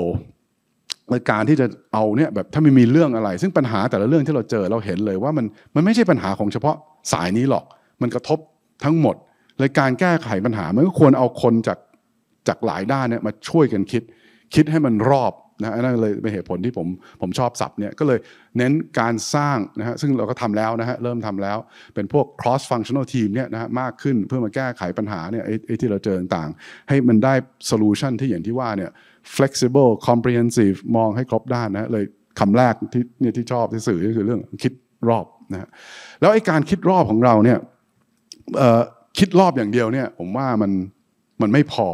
[SPEAKER 2] ในการที่จะเอาเนี่ยแบบถ้าไม่มีเรื่องอะไร ซึ่งปัญหาแต่ละเรื่องที่เราเจอเราเห็นเลยว่ามันมันไม่ใช่ปัญหาของเฉพาะสายนี้หรอก มันกระทบทั้งหมดเลยการแก้ไขปัญหามันก็ควรเอาคนจากจากหลายด้านเนี่ยมาช่วยกันคิดคิดให้มันรอบนะนั่นเลยเป็นเหตุผลที่ผมผมชอบสับเนี่ยก็เลยเน้นการสร้างนะฮะซึ่งเราก็ทำแล้วนะฮะเริ่มทำแล้วเป็นพวก cross functional team เนี่ยนะฮะมากขึ้นเพื่อมาแก้ไขปัญหาเนี่ยไอ้ที่เราเจอต่างๆ ให้มันได้ solution ที่อย่างที่ว่าเนี่ย flexible comprehensive มองให้ครบด้านนะเลยคำแรกที่เนี่ยที่ชอบที่สื่อก็คือเรื่องคิดรอบนะฮะแล้วไอ้การคิดรอบของเราเนี่ยคิดรอบอย่างเดียวเนี่ยผมว่ามันมันไม่พอ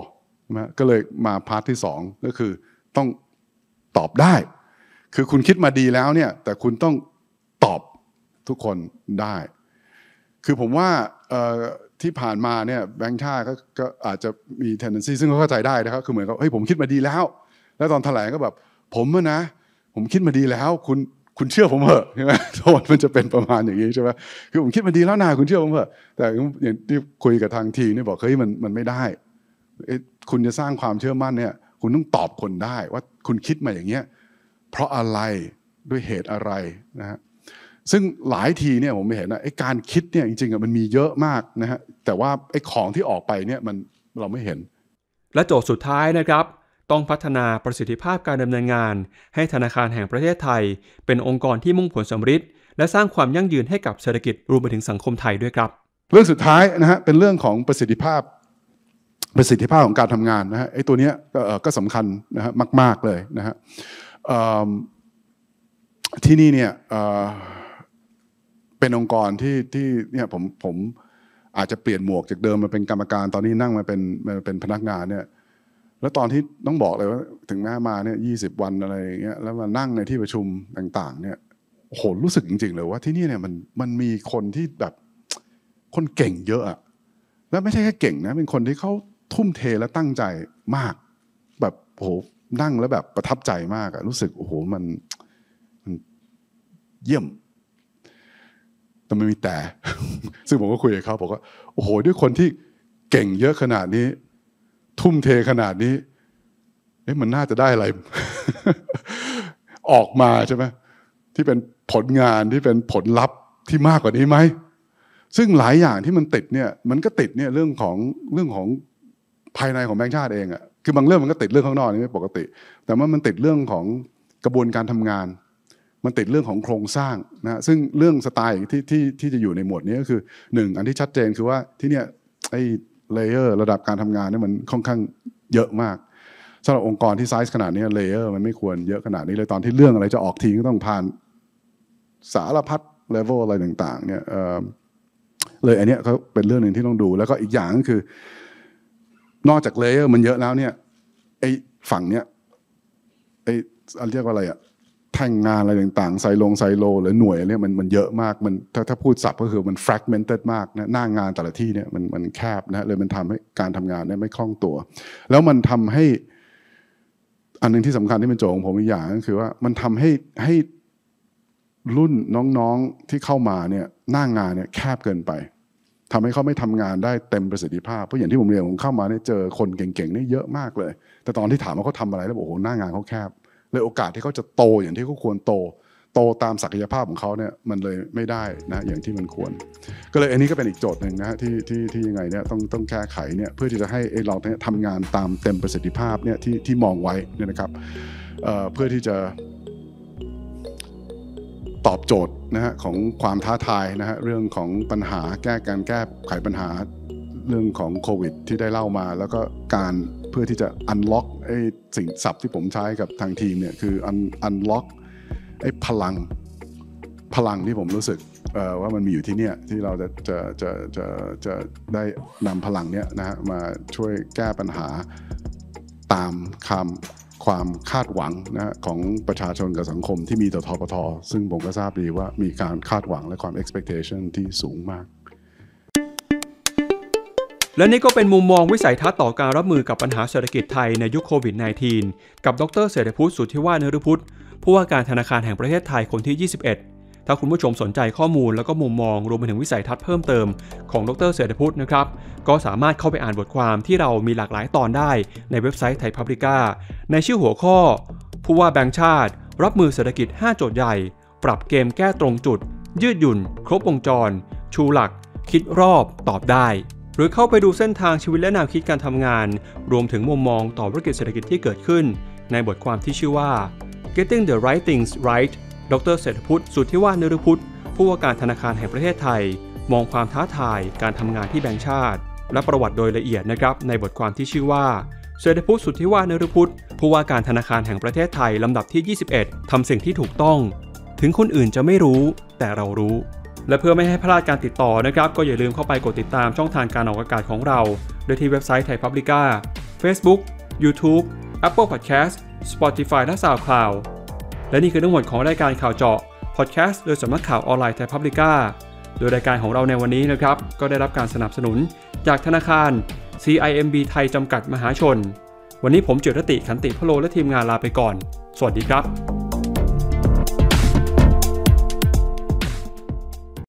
[SPEAKER 2] นะก็เลยมาพาร์ทที่สองก็คือ ต้องตอบได้ คือคุณคิดมาดีแล้วเนี่ยแต่คุณต้องตอบทุกคนได้ คือผมว่าที่ผ่านมาเนี่ยแบงค์ชาติก็อาจจะมีเทน d e ซี y ซึ่งเขาเข้าใจได้นะครับคือเหมือนกับเฮ้ยผมคิดมาดีแล้ว แล้วตอนแถลงก็แบบผมนะ ผมคิดมาดีแล้ว คุณคุณเชื่อผมเหรอใช่ไหมโทษมันจะเป็นประมาณอย่างนี้ใช่ไหมคือผมคิดมาดีแล้วนาคุณเชื่อผมเหรอแต่อย่างที่คุยกับทางทีนี่บอกเฮ้ยมันมันไม่ได้คุณจะสร้างความเชื่อมั่นเนี่ยคุณต้องตอบคนได้ว่าคุณคิดมาอย่างเงี้ยเพราะอะไรด้วยเหตุอะไรนะฮะซึ่งหลายทีเนี่ยผมไม่เห็นนะไอ้การคิดเนี่ยจริงๆมันมีเยอะมากนะฮะแต่ว่าไอ้ของที่ออกไปเนี่ยมันเราไม่
[SPEAKER 1] เห็น และโจทย์สุดท้ายนะครับ ต้องพัฒนาประสิทธิภาพการดำเนินงาน ให้ธนาคารแห่งประเทศไทย เป็นองค์กรที่มุ่งผลสำเร็ิและสร้างความยั่งยืนให้กับเศรษฐกิจรวมไปถึงสังคมไทยด้วยครับ
[SPEAKER 2] เรื่องสุดท้ายนะฮะเป็นเรื่องของประสิทธิภาพประสิทธิภาพของการทำงานนะฮะไอ้ตัวเนี้ยก็สำคัญนะฮะมาก ๆเลยนะฮะที่นี่เนี่ยเป็นองค์กรที่ที่เนี่ยผมผมอาจจะเปลี่ยนหมวกจากเดิมมาเป็นกรรมการตอนนี้นั่งมาเป็นมาเป็นพนักงานเนี่ยแล้วตอนที่ต้องบอกเลยว่าถึงแม้มาเนี่ยยีวันอะไรอย่างเงี้ยแล้วมานั่งในที่ประชุมต่าง ๆ เนี่ยโหรู้สึกจริงๆเลยว่าที่นี่เนี่ยมันมันมีคนที่แบบคนเก่งเยอะอะแล้วไม่ใช่แค่เก่งนะ เป็นคนที่เขาทุ่มเทและตั้งใจมาก แบบโหนั่งแล้วแบบประทับใจมากอะรู้สึกโอ้โหมันมันเยี่ยมแต่ไม่มีแต่ ซึ่งผมก็คุยกับเขาบอกว่าโอ้โห ด้วยคนที่เก่งเยอะขนาดนี้ ทุ่มเทขนาดนี้เอ๊ะมันน่าจะได้อะไร ออกมาใช่ไหมที่เป็นผลงานที่เป็นผลลัพธ์ที่มากกว่านี้ไหมซึ่งหลายอย่างที่มันติดเนี่ย มันก็ติดเนี่ยเรื่องของเรื่องของภายในของแบงค์ชาติเองอะคือบางเรื่องมันก็ติดเรื่องข้างนอกนี่ไม่ปกติ แต่ว่ามันติดเรื่องของกระบวนการทำงาน มันติดเรื่องของโครงสร้างนะซึ่งเรื่องสไตล์ที่ที่ที่จะอยู่ในหมวดนี้ก็คือหนึ่งอันที่ชัดเจนคือว่าที่เนี่ยไอ้เลเยอร์ระดับการทำงานนี่มันค่อนข้างเยอะมากสำหรับองค์กรที่ไซส์ขนาดนี้เลเยอร์มันไม่ควรเยอะขนาดนี้เลยตอนที่เรื่องอะไรจะออกทีก็ต้องผ่านสารพัดเลเวลอะไรต่าง ๆเนี่ยเเลยอันนี้เขาเป็นเรื่องหนึ่งที่ต้องดู แล้วก็อีกอย่างก็คือนอกจากเลเยอร์มันเยอะแล้วเนี่ย ไอ้ฝั่งเนี้ยไอ้อเรียกว่าอะไรอะแท่งงานอะไรต่างๆไซโลงไซโล หรือหน่วยเนี่ยมันมันเยอะมาก มันถ้าถ้าพูดศัพท์ก็คือมัน fragmented มากนะหน้างานแต่ละที่เนี่ยมันมันแคบนะเลยมันทำให้การทำงานเนี่ยไม่คล่องตัว แล้วมันทำให้ อันนึงที่สำคัญที่เป็นโจของผมอีกอย่างก็คือว่ามันทำให้ให้รุ่นน้องๆที่เข้ามาเนี่ยหน้างานเนี่ยแคบเกินไปทำให้เขาไม่ทำงานได้เต็มประสิทธิภาพ เพราะอย่างที่ผมเรียนผมเข้ามาเนี่ยเจอคนเก่งๆนี่เยอะมากเลย แต่ตอนที่ถามว่าเขาทาอะไรแล้วบอกโอ้โหหน้างานเขาแคบเลยโอกาสที่เขาจะโตอย่างที่เขาควรโต โตตามศักยภาพของเขาเนี่ยมันเลยไม่ได้นะอย่างที่มันควร ก็เลยอันนี้ก็เป็นอีกโจทย์หนึ่งนะที่ที่ที่ยังไงเนี่ยต้องต้องแก้ไขเนี่ยเพื่อที่จะให้เราเนี่ยทำงานตามเต็มประสิทธิภาพเนี่ยที่ที่มองไว้เนี่ยนะครับเพื่อที่จะตอบโจทย์นะฮะของความท้าทายนะฮะเรื่องของปัญหาแก้การแก้ไขปัญหาเรื่องของโควิดที่ได้เล่ามา แล้วก็การเพื่อที่จะอันล็อกไอ้สิ่งศัพท์ที่ผมใช้กับทางทีมเนี่ยคืออันล็อกไอ้พลังพลังที่ผมรู้สึกว่ามันมีอยู่ที่เนี่ย ที่เราจะจะจะจะจะได้นำพลังเนี้ยนะฮะมาช่วยแก้ปัญหาตามคำความคาดหวังนะของประชาชนกับสังคมที่มีต่อทปทซึ่งผมก็ทราบดีว่ามีการคาดหวังและความ expectation ท
[SPEAKER 1] ี่สูงมากและนี่ก็เป็นมุมมองวิสัยทัศน์ต่อการรับมือกับปัญหาเศรษฐกิจไทยในยุคโควิด -19 กับดรเสรีพุทธสุทธิวานรพุทธผู้ว่าการธนาคารแห่งประเทศไทยคนที่ 21ถ้าคุณผู้ชมสนใจข้อมูลแล้วก็มุมมองรวมไปถึงวิสัยทัศน์เพิ่มเติมของดรเสถียรพุทธนะครับ ก็สามารถเข้าไปอ่านบทความที่เรามีหลากหลายตอนได้ ในเว็บไซต์ไทยพับลิก้าในชื่อหัวข้อ ผู้ว่าแบงค์ชาติ รับมือเศรษฐกิจ 5 โจทย์ใหญ่ ปรับเกมแก้ตรงจุด ยืดหยุ่น ครบวงจร ชูหลัก คิดรอบ ตอบได้ หรือเข้าไปดูเส้นทางชีวิตและแนวคิดการทำงาน รวมถึงมุมมองต่อธุรกิจเศรษฐกิจที่เกิดขึ้น ในบทความที่ชื่อว่า Getting the Right Things Right ดรเศรษฐพุทธสุทธิวานุพุทธผู้ว่าการธนาคารแห่งประเทศไทย มองความท้าทายการทำงานที่แบง์ชาติ และประวัติโดยละเอียดนะครับในบทความที่ชื่อว่าเศรษฐพุทธสุทธิวานุพุทธผู้ว่าการธนาคารแห่งประเทศไทยลำดับที่ 21ทำสิ่งที่ถูกต้อง ถึงคนอื่นจะไม่รู้ แต่เรารู้ และเพื่อไม่ให้พลาดการติดต่อนะครับก็อย่าลืมเข้าไปกดติดตามช่องทางการออกอากาศของเรา โดยที่เว็บไซต์ไทยพับลิก้าเฟซบุ๊กยูทูบแอปเปิลพอดแคสต์สปอติฟายและซาวคลาวและนี่คือทั้งหมดของรายการข่าวเจาะพอดแคสต์โดยสำนักข่าวออนไลน์ไทยพับลิก้า โดยรายการของเราในวันนี้นะครับ ก็ได้รับการสนับสนุนจากธนาคาร CIMB ไทยจำกัดมหาชน วันนี้ผมเจรติขันติพโลและทีมงานลาไปก่อน สวัสดีครับ